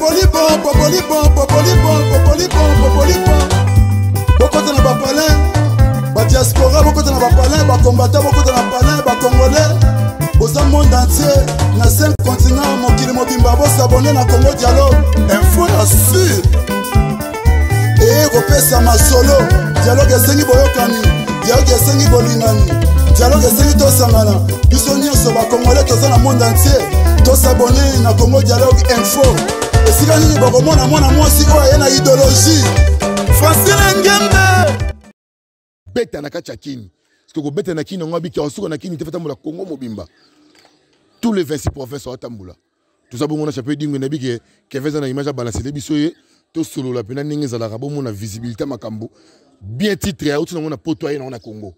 popolibon popolibon popolibon popolibon popolibon bokota na bapalin badiaspora bokota na bapalin bakombata bokota na palin bacongolais boza monde entier na 5 continent mokili mobimba bosabone na congo dialogue info ya sur eye eh, kopesama solo dialoge esengi boyokani dialoge esengi bolingani dialoge esengi tosangana biso nyonso bakongole toza na monde entier tosabone na congo dialogue info esika nini bokomona mwana mwasi oyo aye na idéologie francine ngembe beta na kati ya kini soki kobeta na kini yango abiki akosuka na kini te fatambola congo mobimba tous les 26 province aotambola toza bongo na chape dingwe nayebi ke keve eza na image abalansele biso ye eh. tosolola mpena ndenge ezalaka bomona visibilité makambo bien titre auti nango na poto aye nango na kongo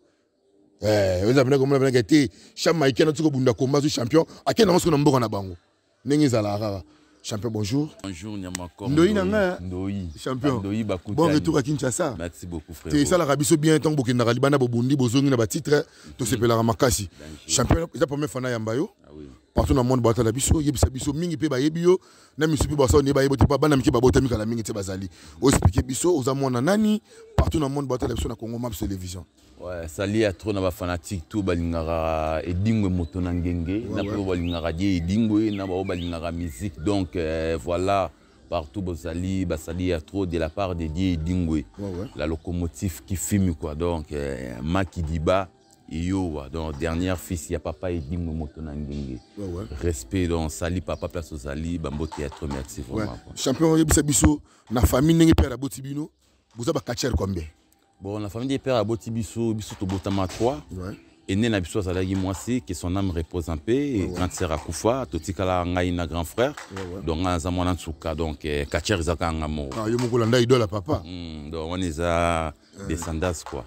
eza eh, mpena komona mpenaka te champ maikena tokobunda komba azo champion akende nango soko na mboka na bango ndenge ezalaka kaka Champion, bonjour. Bonjour, Niamakor. Ndoï Nanga. Ndoï. Champion. Ndoï Bakuta. Bon retour à Kinshasa. Merci beaucoup, frère. C'est ça la rabiso bien tant pour que Naralibana Bobundi, Bozongi, Nabatitre, mhm. tout ce que la Ramakasi. Champion, c'est la première fois que Yambayo. Ah oui partout dans le monde batala biso yebisa biso mingi pe bayebi yo na misu pe baso ne bayebo te pa bana miki babotami kala mingi te bazali o expliquer biso oza mwana nani partout dans le monde batala na Congo Maps télévision Ouais, ça lie à trop na fanatique tout balingara edingwe moto na ngenge na po balingara die edingwe na ba balingara musique donc euh, voilà partout Bosali, Basali, trop de la part de di Dingwe, ouais, ouais. la locomotive qui fume quoi. Donc euh, Makidiba, Yowa, donc dernière fils, il y a papa et dit Momotonangenge. Ouais, Respect, donc sali, papa, place sali, bambo théâtre, merci vraiment. Ouais. Champion, il y na famille, n'est père à Botibino, vous avez catcher combien Bon, la famille des pères à Botibiso, Biso Tobotama 3. Ouais. Et né na Biso Azalagi Moissé, que son âme repose en paix, et grande sœur akoufa Koufa, Totikala Ngaïna, grand frère, donc Azamon Antsuka, donc Kacher eh, Zaka Ngamo. Ah, yo Mokolanda, idole à papa. Hmm, donc on les a descendants, quoi.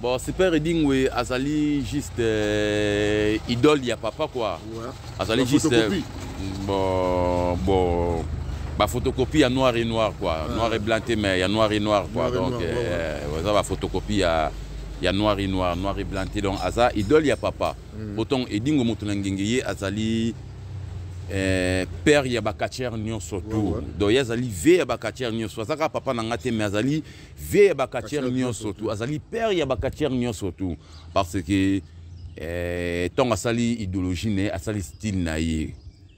bon super reading oui, azali juste euh, il y a papa quoi ouais. azali juste euh, bon bon bah photocopie à noir et noir quoi noir et blanc mais il y a noir et noir quoi donc ça va photocopie à il y a noir et noir noir et blanc donc aza idole a papa mm. autant edingo moto na azali eh, père ya bakatiere nyonso tu ouais, ouais. ve ya bakatiere nyonso aza kaka papa nangate mazali te mais ve ya bakatiere nyonso tu azali ah, père ya bakatiere nyonso tu parce que eh, ntongo asali idéologie na asali style na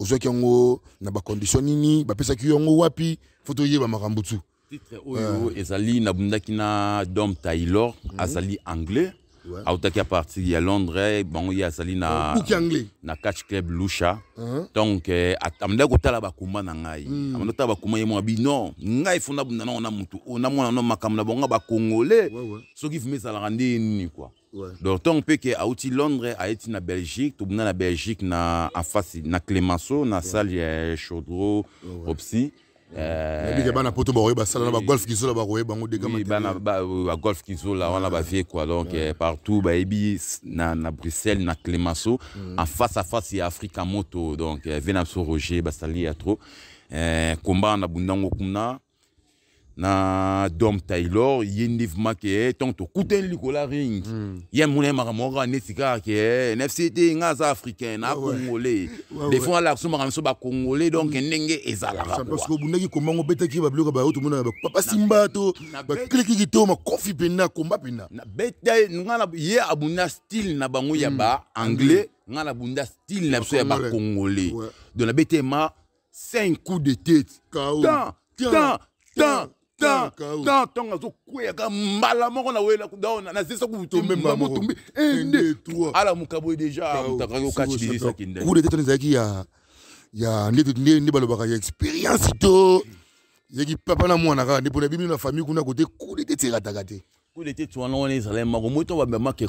yango na condition nini wapi titre oyo ezali na dom taylor mhm. azali anglais ouais. autaki parti à londres bango na, oh, na catch club lucha uh-huh. donc euh, kotala na ngai Il y a ngai na de no na bango bakongole ouais, Ce qui fait ça nde nini quoi. donc que auti londres été na belgique tobunda na belgique na en na clémenceau na salle nabika euh, bana sala na de un golf qui est là, on de quoi donc euh, partout bayebi bruxelles na mm. en face à face a afrika moto donc il euh, roger y a trop combat na bundango kuna na dom taylor ye maké ke tɔn to kuten likola ring mm. ye mun ye maga mɔgɔ ka ne sika ke nfct nga aza africain na kongole des fois alakiso maga miso congolais donc hmm. ndenge ezalaka parce que obundaki kombango betaki babiloko bayo ba papa simba to bakilikiki to makofi pena komba pena bete nga ye abunda style na bango ya hmm. ba anglais nga bunda style na biso ya de la nabete ma cinq coups de tête tan tan tan tan ntongo azokweyaka mbala moko nawelanaziisa kutombemotumbi ende alamuka boye deja mutakaki okachibilisaki ndeudete ezalaki ya ya nde balobaka ya expérience to yeki papa na mwana kaka nde mpona bimini na famille kuna kote kudete eserataka te kudete tiwana wana ezalaki mako moto bamemake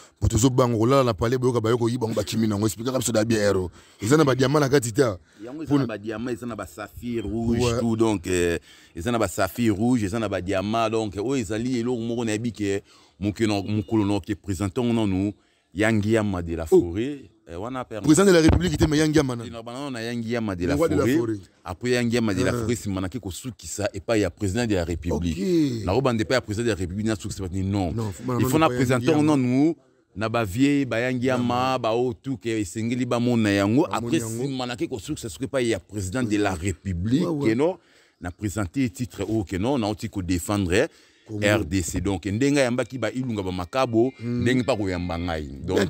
moto ozobanga kolala na pale boyoka bayo koyiba ngo bakimi nango esplikaka biso na biero eza na badiama na kati ta eza na badiama eza na saphir rouge tout donc eh, eza na saphir rouge eza na diamant donc eh, oyo ezali eloko moko nayebi ke mokolo noke présentango nanu ya ngiama de la oh. forêt eh, président de la république te me ya ngiama na ya ngiama de la forêt après ya ngiama de la ah. forêt nsima nake kosukisa epai ya président de la république na nakobanda epai ya président de la république nasukisa bati non il faut na présentango nous na bavieille bayangi ya ma baoyo tuke esengeli bamona yango après si ce nake pas il y a président de la république keno na présente ye titre a keno nauti défendrait eh, rdc donc ba ilunga bailunga makabo hmm. ndenge mpa koyamba ngai donc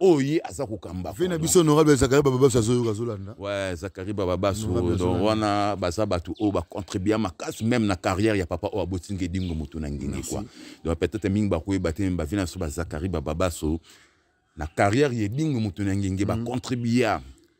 oyo ye aza kokambaka na biso honorable zakari bababaso azoyoka azolanda ouais zakari bababaso oh, donc wana baza bato oyo bacontribua makasi même na carrière ya papa oyo abotinga edingo moto na ngenge kwa donc peut-être mingi bakoyeba te bavi na biso bazakari bababaso oh. na carrière ya edingo moto na ngenge bacontribua mm -hmm.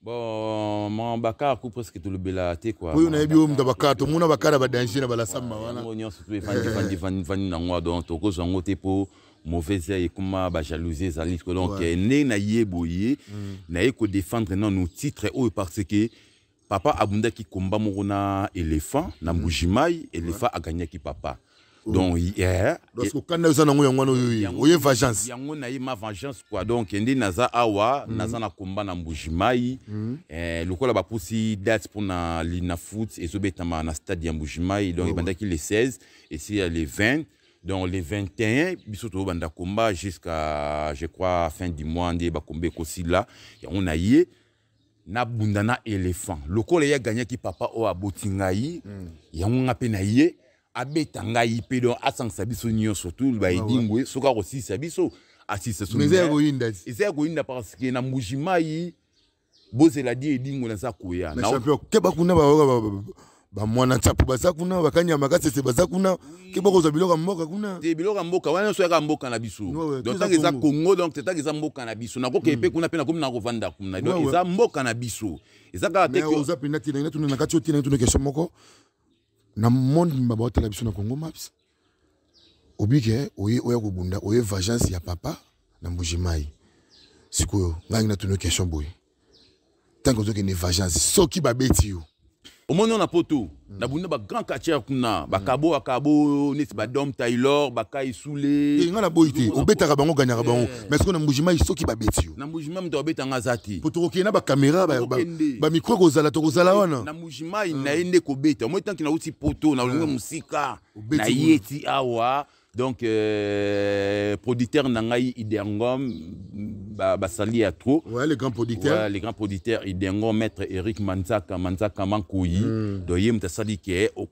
bon mabaka ku presque tolobela te quoi oyo nayebi oyo moto abaka tomona bakala badanger na balasamba wanaango nyonso to efandifandifandi nango a donc tokozwa yango te mpo mauvaise œil ekóma jalouser ezali donc na naye boye défendre non nano titre haut parce que papa abundaki komba moko na éléphant na mbujimai éléphant qui papa donc parce que quand nous avons yango yango oye vengeance yango na ma vengeance quoi donc ndi naza awa mm. naza na komba na mbujimai mm. eh a aussi une date pour na lina foot ezobeta ma na stade de mbujimai donc eu le 16 et si le 20 donc le 21 a eu banda combat jusqu'à je crois fin du mois y ba eu un sila yango a ye na bundana éléphant éléphant col ya gagné qui papa o abotingai mm. yango nga pe na ye abeta ngai mpe don asangisa biso nyonso tu bayedingwe soki akosilisa biso asisa eza ya koyinda parce que na mbujimai bozela di edingwe naza koya ke bakuna bamwana ba baza kuna bakani ya makasese baza kuna ke bakozwa za biloka mboka kuna te biloka mboka wana nyonso yaka mboka na biso donc tanke eza congo donc te tanke za mboka na biso nakokee kepe mm. kuna mpe nakomi nakovanda kuna donc eza mboka na biso eza kaka za oza tina tina tuna na kati tuna question moko na monde mba baotala biso na congo maps obike oya kobunda oye vagence ya papa na mbujimai sikoyo ngai natuni question boye ntango ozokende vagence soki babeti yo omoni oyo na poto mm. na a grand quartier kuna akabo bo ba badom taylor bakai sule ngai naboyi te obetaka bango ganyaka bango mais soki na mbujima soki ba yo na mbujima moto abetanga ba te po ba na bakamera bamikro kozala tokozala wana na aussi poto awa donc euh, producteur nangai Idengom basali à trop ouais les grands producteurs ouais, les grands producteurs Idengom maître Eric Manzaka Manzaka Mankouyi mm. doye mtasali qui est au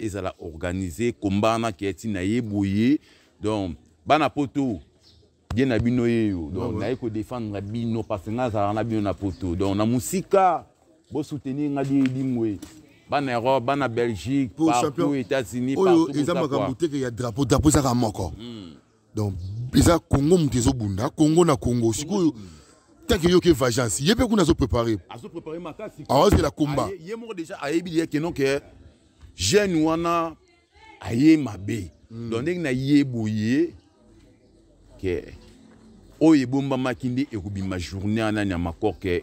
ils ezala organisé kombana qui est inaye bouye donc bana poto bien na ah donc ah, naye ko défendre na parce que na avons na bino poto donc na musique bo soutenir ngadi limwe en Europe, en Belgique, pour partout aux États-Unis, partout. Ils ont qu'il y a drapeau, drapeau ça ramoko. Hmm. Donc, ils ont Congo mtezo bunda, Congo na Congo. Sikoyo hmm. tant que yo ke vagance, yé pe kuna zo préparer. Azo préparer makasi. Ah, c'est la combat. Yé mo déjà ayebi yé ke non ke jeune wana aye mabe. Hmm. Donc, na yé boyé ke oyo ebombamaki nde ma journée wana nyama que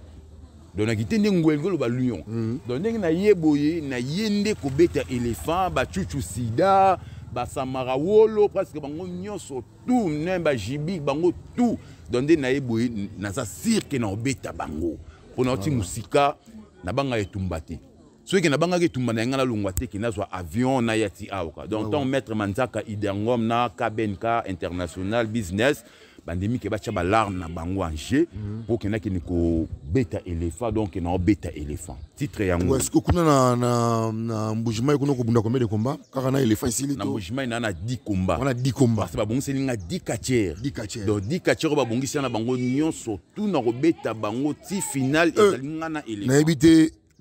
donaki te ndenge ngwelgi oloba lion mhm. don ndenge naye boye naye nde kobeta éléphant bacucu sida basamaka wolo presque bango nyonso tu ne bajibi bango tu don nde naye boye naza sire ke naobeta bango mpo naoti mosika na banga etumba te soki na bangaki etumba na yanga nalongwa te ke nazwa avion naya ti awa donc ntango ah maître manzaka iderngom na kbnk international business bandimiki batia na bango en jeu mhm. pour qu'il ni ait éléphant donc éléphant titre est-ce que kuna na, na, kuna bunda combien de combat kaka na éléphant na na 10 combat a 10 combat parce c'est 10 donc 10 na bango nyonso tout na kobeta bango ti final et euh, na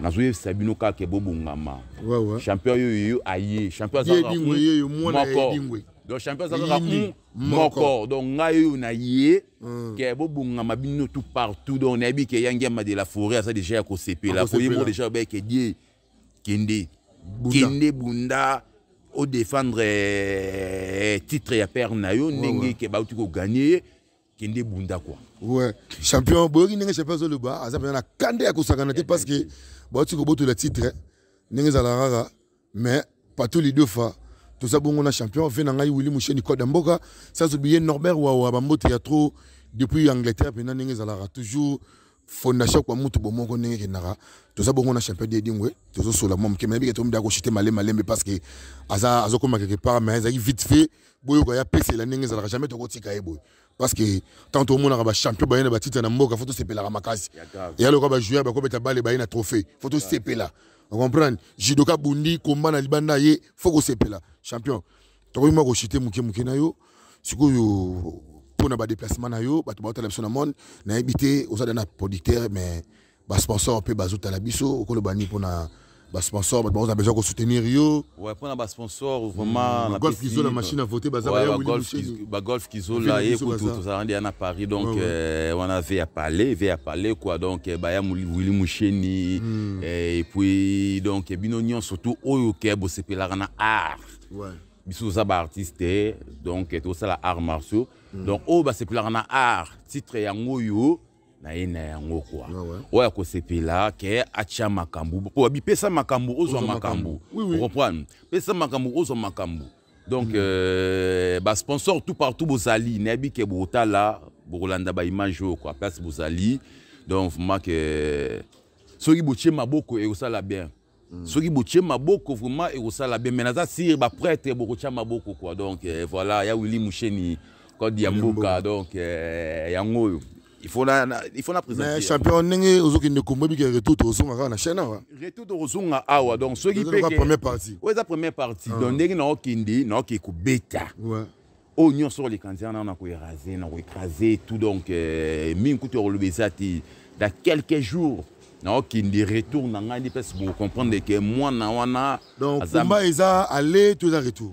nazo champion oyo yeyo aye champion donc champion donc na ye hum. tout partout donc a ke ya de la forêt déjà déjà ke ben, die kende kende bunda défendre eh, titre ya pere na yo ke bauti ko gagner kende bunda quoi ouais champion boyoki ndenge champion azoloba asa mpenza na kande à kosakana te parce que bauti le titre ndenge hein. ezala rara mais pato lidofa bon on a champion ve na champion willi musheni kode mboka ça azobi norbert wawa y ya trop depuis angleterre mpena ndenge rara toujours fondation quoi mutu bomoko tout ça bon on a champion des de dingwe tozosola mwa moke nayebi malé mais parce que que asa comme quelque part mais y vite fait boyoka ya pesela ndenge rara jamais tokotika ye boye parce que tant tantôt omonaka bah, a bayena batitre na mboka fo tosepelaka makasi eya lokola bajoueur bakobeta bale a trophée photo là on comprend judoka bundi komba na libanda ye c'est là, champion moi ko chiter koshite mokemoke na yo que pour na déplacement na yo bato baotala biso na monde na te aux adana producteur mais bah, sponsor, basponsor mpe bazotala biso bani pour na bah sponsor, bah, on a besoin de soutenir yo. Ouais, pour un sponsor, vraiment. Mmh. La golf Kizo, la machine à voter, bazar, ouais, bah, bah, golf, bah, golf Kizo, là, écoute, tout ça, on est à Paris, donc, ouais, ouais. Euh, on avait à parler, avait à parler, quoi. Donc, euh, bah, y a Willy Moucheni, mmh. Euh, et puis, donc, Binonion, surtout, Oyoke, oh, c'est là, on art. Ouais. Bisous, ça, bah, artiste, donc, tout ça, la art martiaux. Mmh. Donc, oh, bah, c'est plus art, titre, yango, yo na ina na kwa ah oyo akosepela ke atya makambo pesa makambu ozwa makambu okomprendre pesa makambu ozwa makambu donc euh, basponsor tout partout bozali nayebi ke botala bokolanda baimage oyo kwa place bozali donc vraimen ke soki botie maboko ekosala bien hmm. soki botie maboko vraiment ekosala bien mais naza sire baprêtre bokotia maboko kwa donc euh, voilà ya wili musheni kodi ya mboka donc euh, yango oyo il faut la il faut la présenter mais hein. champion ndenge ozokende kombebika retour tozonga à la chaîne awa retour à awa donc soki pe première partie ouais la première partie ah. donc ndenge naokende naoke kobeta oh, les candidats olekanzi wana na koerase na écrasé tout donc euh, mingi kutu ya koloba eza te dans quelques jours naokende retour na ngai ndi mpesi que moi mwana wana donc komba eza allé to eza retour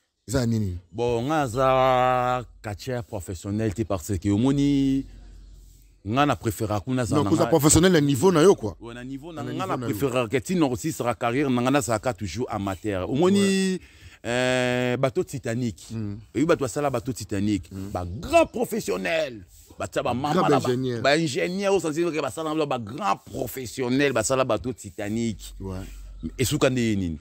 eza nini bon ngai aza quartier professionnel parce que omoni ngai na préféraka kuna azakoza professionnel un niveau na quoi ouais, na niveau na ngai na préféraka ntina na kosisaka carrière na ça a toujours amateur omoni ouais. Euh, bateau Titanic. Mm. bateau ça là bateau Titanic. Mm. grand professionnel. Bah ça bah maman Ingénieur. Bah ingénieur au sens que bah ça là bah grand professionnel bah ça là bateau Titanic. Ouais. Et sous quand nini?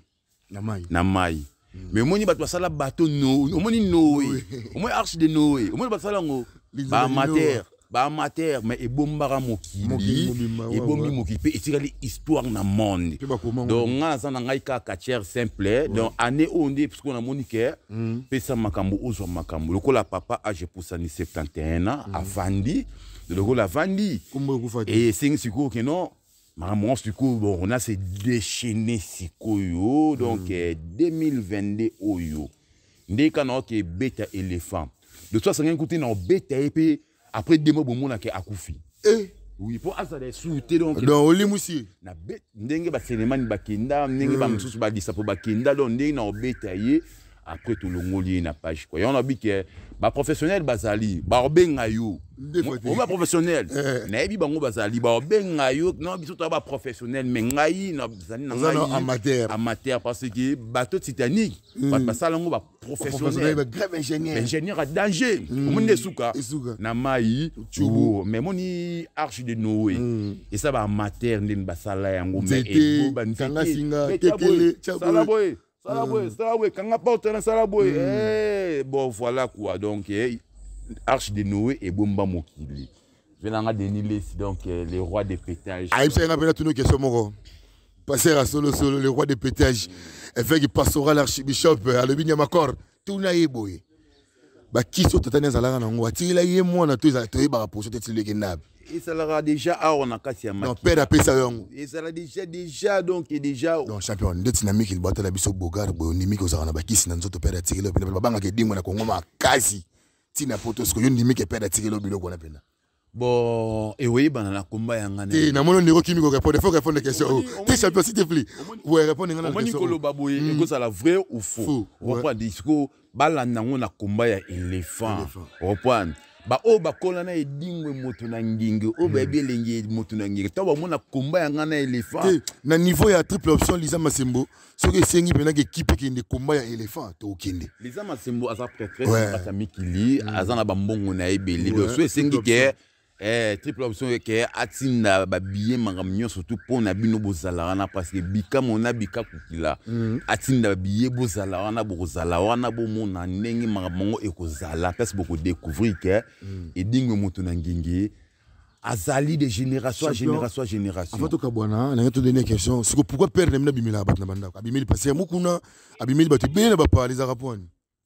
Na mai. Mm. mais omoni bato basala bato noe omoni noé omoni arche de noe de bato basala yango baamatere baamatere mais ebombaka mokili mm. mm. Et c'est histoire na monde donc na simple donc année a makambo le makambo la papa ni 71 ans avandi avandi ke non Monstre, du coup, bon, on a ces déchaîné sikoyo, donc mm. eh, 2022 oyo. Ndé kana ke beta éléphant. De toi, ça n'a coûté non beta épée, après deux mois, bon, on a ke akoufi. Eh? Oui, pour ça, des souté donc. Eh, Dans le limousi. Na bet, ndenge ba cinéma ni bakinda, ndenge ba moussous ba disa hmm. pour bakinda, donc ndé na beta yé après tout le ngoli na page quoi on a dit bah, professionnel bazali ba benga yo on professionnel eh. na bi bango bazali ba benga non biso ba professionnel mais ngai na bazali amateur amateur parce que bateau titanic ba hmm. ba professionnel ba grave ingénieur ingénieur à danger hmm. monde souka na mai tubo mais moni arche de noé hmm. et ça ba amateur bah, yango mais bah, Salaboué, euh. mm. Saraboué, quand on pas un Salaboué. Hmm. Eh, bon, voilà quoi. Donc, eh, Arche de Noé et Bumba Mokili. Je vais en déniler, donc, le eh, les rois des pétages. Ah, il s'est rappelé tout nos questions, mon Passer à Solo Solo, le roi des pétages. Et fait qu'il passera l'archibishop à corps, Tout n'a boy bakisi oyo tatani azalaka nango atikela ye mwana toyebaka poso tetili ekende api ezalaka déjà awa na kati ya maki père a apesa yango ezala déjà déjà donc et déjà non champion de dynamique il la biso bogard boye ondimiki ozalaka na bakisi na nzoto père atikeli oyo pene babangaka edingwe na kongo makasi ntina poto sikoyo ondimiki père atikeli oyo biloko wana mpena bon eh oui eyoyebana na komba yanga eh, namoni ndeko kimi korépondre faut répondre question te champion s'il te plaît ouais répondre nga na question omoni koloba boye hmm. ekozala vrai ou faux on oprendre isiko balanda yango na komba ya éléphant oprendre baoyo oh, bakola na edingwe moto na ngingi oyo oh, hmm. bayebi elenge moto na ngingi ntango mona komba yanga na éléphant eh, na niveau ya triple option liza masembo soki esengi mpenaka ekipe ekende komba ya éléphant tokende liza masembo aza pretrese mpasi ya mikili azana na bambongo na ye ebele so esengi ke eh, triple option qu'il atinda a des gens surtout pour Nabino bino parce que Bika mon mm. na Koukila. atinda babiye bozala wana mon wana bomona nengi mm. et yango Parce que bokodécouvrir que Et edingwe moto mon azali de génération à génération à génération avant a hein, question pourquoi père na a parce na bien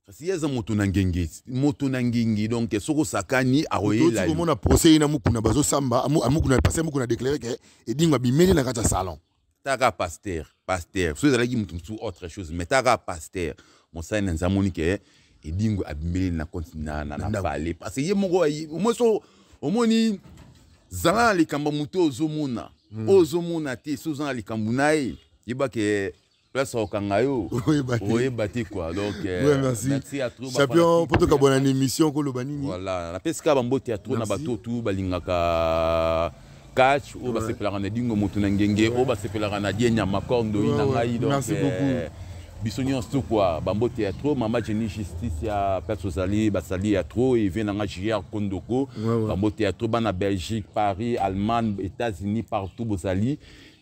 kasi ye eza moto na ngenge moto na ngenge donk soko sakani akoyelaomona procès ye na mukuna bazosamba amukuna pase amukuna déclare que edingwa bimeli na kati salon taka pasteur pasteur so ezalaki motu mosusu autre chose mais taka pasteur mosali na nza ke edingwa abimeli na kontina na bale parce ye moko omoi so omoni zala na likambo moto ozomuna oyo hmm. ozomona te so likambo yebake place au Kangayo. Oui, bâti. Bah, bah, quoi. Donc, euh, merci. à tous. Champion, pour tout cas, bonne émission, Kolobanini. Voilà. La pesca, bambo, théâtre, na bateau, tout, balingaka. Catch, ou oh, basse pelarana dingo, motunangenge, ou oh, basse pelarana dienya, macondo, inangai. Merci euh, beaucoup. biso nyonso to kua bambote ya tro mama jeni justice ya place ozali basali ya tro evie nanga jr kondoko bambote ya bana belgique paris allemagne états-unis partout bosali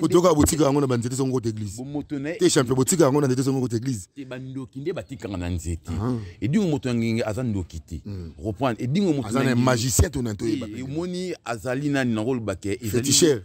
kotoka botika yango na banzete songo kota église te champion botika yango na nzete songo kota église bandoki nde batikanga na nzete ah. edingo moto ya ngenge aza ndoki te hmm. reprendre edingo motoaza na magicien to na toyeba omoni azali nani nango olobake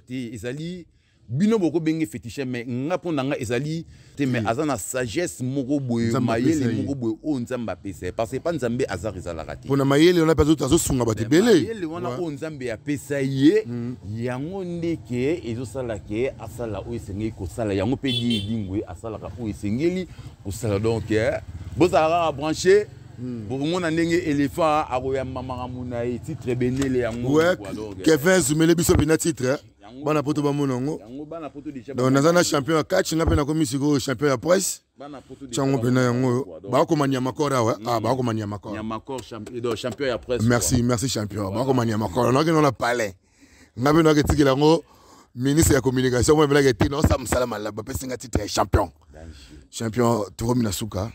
ezali bino bokobenge fétiche me nga mpo na nga ezali te me aza na sagesse moko boye mayele moko boye oyo oh, nzambe apesa ye parce que pa nzambe azar ezalaka te mpona mayele wana mpe azosunga bato ebelemayele wana oyo oh, nzambe apesa ye mm. yango nde ke ezosala ke asala oyo esengeli kosala yango mpe ye elingwe asalaka oyo esengeli kosala donc eh, bozala kaka branche mm. bokomona ndenge éléphant akoyamba makambo na ye titre ebendele yango eh. kevin zumele biso pena titre eh. bana poto bamona yango donc naza na champion ya catch na mpe nakomi sikoyo champion ya presse ntiango mpena yango oyo bakoma niamakor awa ah hmm. bakoma eh, presse merci merci champion bakoma niamakor nakende na na palais nga mpe naketikela yango ministre ya communication mo ebelaka ete naosa mosala malamu bapesi nga titre ya champion champion toromi mhm. na suka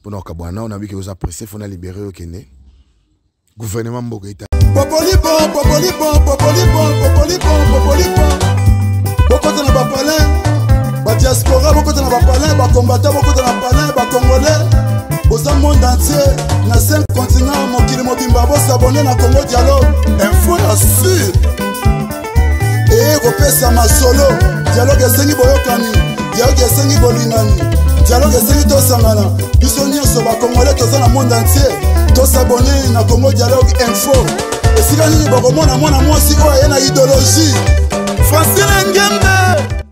mpona okabwana ona biki oza presse fona libere okende gouvernement mboka eta popoli bon popoli bon popoli bon popoli bon popoli bon bokota na bapalin badiaspora bokota na bapalin bakombata bokota na palin bacongolais boza monde entier na 5 continent mokili mobimba bosabone na congo dialogue info ya sur eye eh, kopesa masolo dialogue esengi boyokani dialogue esengi bolingani dialogue esengi tosangana biso nyonso bacongolais toza na monde entier tosabone na congo dialogue info esika nini bokomona mwana mwasi oyo aye na idéologie francine ngembe